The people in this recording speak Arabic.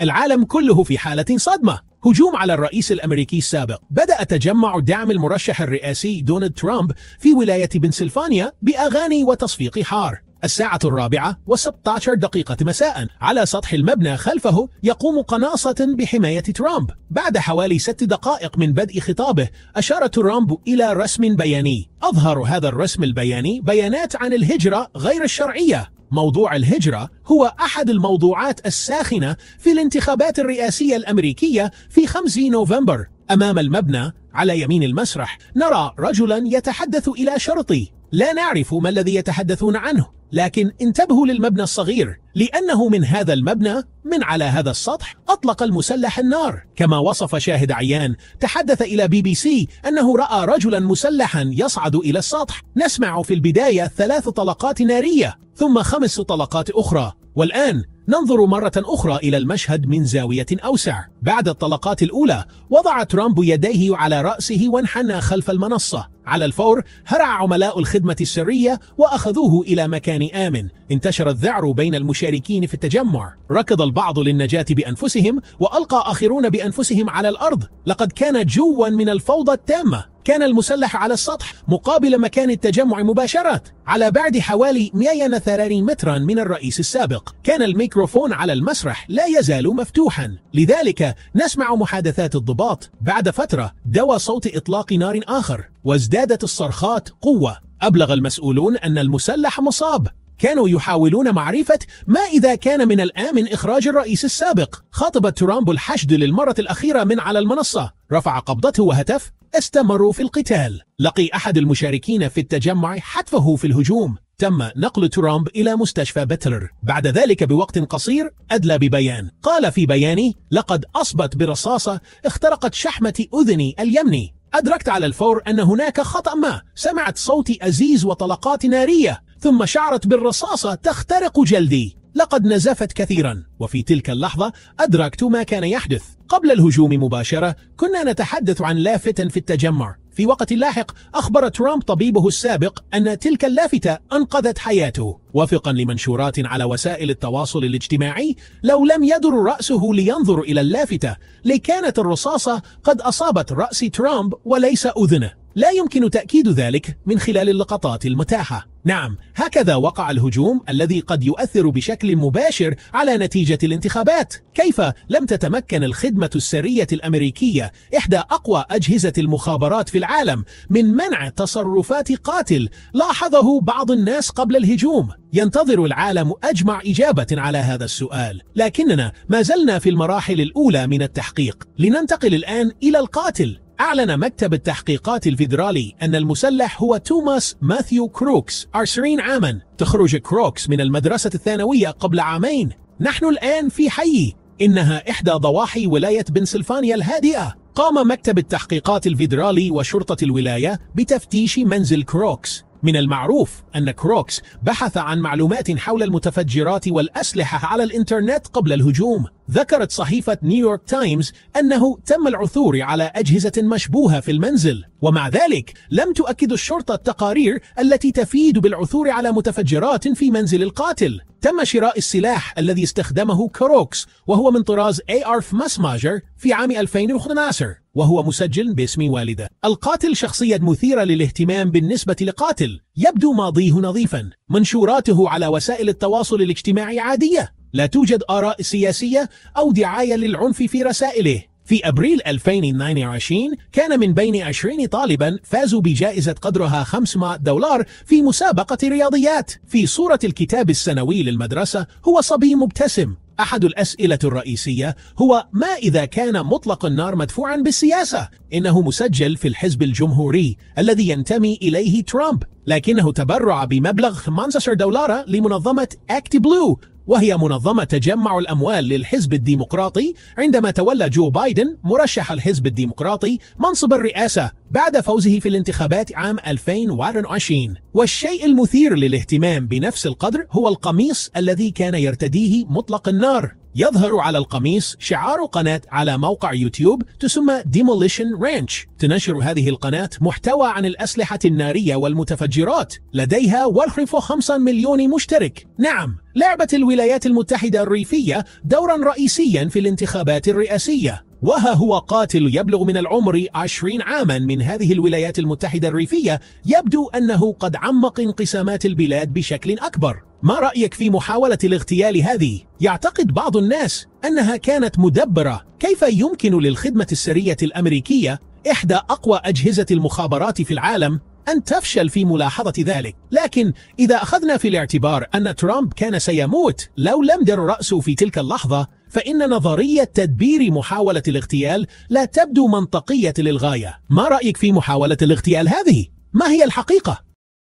العالم كله في حالة صدمة هجوم على الرئيس الأمريكي السابق بدأ تجمع دعم المرشح الرئاسي دونالد ترامب في ولاية بنسلفانيا بأغاني وتصفيق حار الساعة الرابعة و16 دقيقة مساء على سطح المبنى خلفه يقوم قناصة بحماية ترامب بعد حوالي ست دقائق من بدء خطابه أشار ترامب إلى رسم بياني أظهر هذا الرسم البياني بيانات عن الهجرة غير الشرعية موضوع الهجرة هو أحد الموضوعات الساخنة في الانتخابات الرئاسية الأمريكية في 5 نوفمبر أمام المبنى على يمين المسرح نرى رجلا يتحدث إلى شرطي لا نعرف ما الذي يتحدثون عنه لكن انتبهوا للمبنى الصغير لأنه من هذا المبنى من على هذا السطح أطلق المسلح النار كما وصف شاهد عيان تحدث إلى بي بي سي أنه رأى رجلا مسلحا يصعد إلى السطح نسمع في البداية ثلاث طلقات نارية ثم خمس طلقات أخرى والآن ننظر مرة أخرى إلى المشهد من زاوية أوسع بعد الطلقات الأولى وضع ترامب يديه على رأسه وانحنى خلف المنصة على الفور هرع عملاء الخدمة السرية وأخذوه إلى مكان آمن انتشر الذعر بين المشاركين في التجمع ركض البعض للنجاة بأنفسهم وألقى آخرون بأنفسهم على الأرض لقد كان جوا من الفوضى التامة كان المسلح على السطح مقابل مكان التجمع مباشرة على بعد حوالي 130 مترا من الرئيس السابق كان الميكروفون على المسرح لا يزال مفتوحا لذلك نسمع محادثات الضباط بعد فترة دوى صوت إطلاق نار آخر وازدادت الصرخات قوة أبلغ المسؤولون أن المسلح مصاب كانوا يحاولون معرفة ما إذا كان من الآمن إخراج الرئيس السابق خاطب ترامب الحشد للمرة الأخيرة من على المنصة رفع قبضته وهتف استمروا في القتال لقي أحد المشاركين في التجمع حتفه في الهجوم تم نقل ترامب إلى مستشفى بتلر بعد ذلك بوقت قصير أدلى ببيان قال في بياني لقد أصبت برصاصة اخترقت شحمة أذني اليمني أدركت على الفور أن هناك خطأ ما سمعت صوتي أزيز وطلقات نارية ثم شعرت بالرصاصة تخترق جلدي لقد نزفت كثيرا وفي تلك اللحظة أدركت ما كان يحدث قبل الهجوم مباشرة كنا نتحدث عن لافتة في التجمع في وقت لاحق أخبر ترامب طبيبه السابق أن تلك اللافتة أنقذت حياته وفقا لمنشورات على وسائل التواصل الاجتماعي لو لم يدر رأسه لينظر إلى اللافتة لكانت الرصاصة قد أصابت رأس ترامب وليس أذنه لا يمكن تأكيد ذلك من خلال اللقطات المتاحة نعم هكذا وقع الهجوم الذي قد يؤثر بشكل مباشر على نتيجة الانتخابات كيف لم تتمكن الخدمة السرية الأمريكية إحدى أقوى أجهزة المخابرات في العالم من منع تصرفات قاتل لاحظه بعض الناس قبل الهجوم ينتظر العالم أجمع إجابة على هذا السؤال لكننا ما زلنا في المراحل الأولى من التحقيق لننتقل الآن إلى القاتل أعلن مكتب التحقيقات الفيدرالي أن المسلح هو توماس ماثيو كروكس عشرين عاما تخرج كروكس من المدرسة الثانوية قبل عامين نحن الآن في حي إنها إحدى ضواحي ولاية بنسلفانيا الهادئة قام مكتب التحقيقات الفيدرالي وشرطة الولاية بتفتيش منزل كروكس من المعروف أن كروكس بحث عن معلومات حول المتفجرات والأسلحة على الإنترنت قبل الهجوم ذكرت صحيفة نيويورك تايمز أنه تم العثور على أجهزة مشبوهة في المنزل ومع ذلك لم تؤكد الشرطة التقارير التي تفيد بالعثور على متفجرات في منزل القاتل تم شراء السلاح الذي استخدمه كروكس وهو من طراز AR ماسماجر في عام 2012 وهو مسجل باسم والده القاتل شخصية مثيرة للاهتمام بالنسبة لقاتل يبدو ماضيه نظيفا منشوراته على وسائل التواصل الاجتماعي عادية لا توجد آراء سياسية أو دعاية للعنف في رسائله في أبريل 2022 كان من بين 20 طالبا فازوا بجائزة قدرها 500 دولار في مسابقة رياضيات في صورة الكتاب السنوي للمدرسة هو صبي مبتسم أحد الأسئلة الرئيسية هو ما إذا كان مطلق النار مدفوعا بالسياسة؟ إنه مسجل في الحزب الجمهوري الذي ينتمي إليه ترامب لكنه تبرع بمبلغ 15 دولار لمنظمة أكت بلو وهي منظمة تجمع الأموال للحزب الديمقراطي عندما تولى جو بايدن مرشح الحزب الديمقراطي منصب الرئاسة بعد فوزه في الانتخابات عام 2021 والشيء المثير للاهتمام بنفس القدر هو القميص الذي كان يرتديه مطلق النار يظهر على القميص شعار قناة على موقع يوتيوب تسمى Demolition Ranch تنشر هذه القناة محتوى عن الأسلحة النارية والمتفجرات لديها 105 مليون مشترك نعم لعبت الولايات المتحدة الريفية دورا رئيسيا في الانتخابات الرئاسية وها هو قاتل يبلغ من العمر عشرين عاما من هذه الولايات المتحدة الريفية يبدو أنه قد عمق انقسامات البلاد بشكل أكبر ما رأيك في محاولة الاغتيال هذه؟ يعتقد بعض الناس أنها كانت مدبرة كيف يمكن للخدمة السرية الأمريكية إحدى أقوى أجهزة المخابرات في العالم أن تفشل في ملاحظة ذلك لكن إذا أخذنا في الاعتبار أن ترامب كان سيموت لو لم در رأسه في تلك اللحظة فإن نظرية تدبير محاولة الاغتيال لا تبدو منطقية للغاية ما رأيك في محاولة الاغتيال هذه؟ ما هي الحقيقة؟